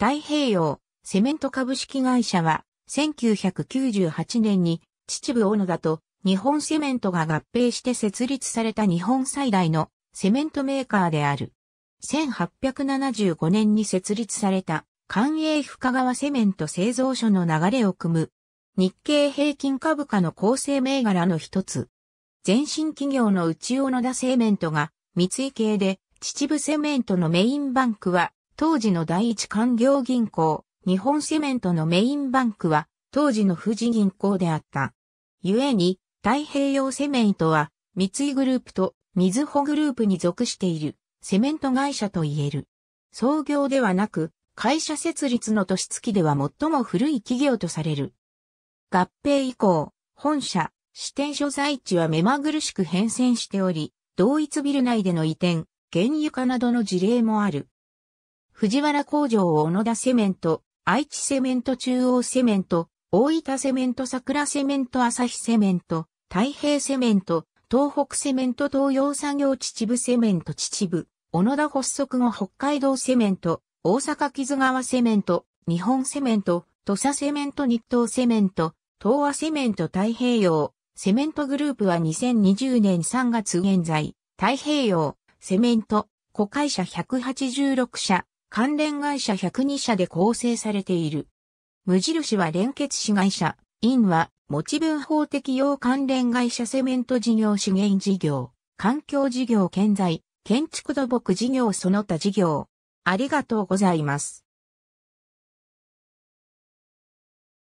太平洋セメント株式会社は1998年に秩父小野田と日本セメントが合併して設立された日本最大のセメントメーカーである。1875年に設立された官営深川セメント製造所の流れを組む日経平均株価の構成銘柄の一つ。前身企業の内小野田セメントが三井系で秩父セメントのメインバンクは当時の第一官業銀行、日本セメントのメインバンクは、当時の富士銀行であった。故に、太平洋セメントは、三井グループと、水穂グループに属している、セメント会社と言える。創業ではなく、会社設立の年月では最も古い企業とされる。合併以降、本社、支店所在地は目まぐるしく変遷しており、同一ビル内での移転、原油化などの事例もある。藤原工場小野田セメント、愛知セメント中央セメント、大分セメント桜セメント朝日セメント、太平セメント、東北セメント東洋産業秩父セメント秩父、小野田発足後北海道セメント、大阪木津川セメント、日本セメント、土佐セメント日東セメント、東和セメント太平洋、セメントグループは2020年3月現在、太平洋、セメント、子会社186社、関連会社102社で構成されている。無印は連結子会社、インは、持ち分法適用関連会社セメント事業資源事業、環境事業建材、建築土木事業その他事業。ありがとうございます。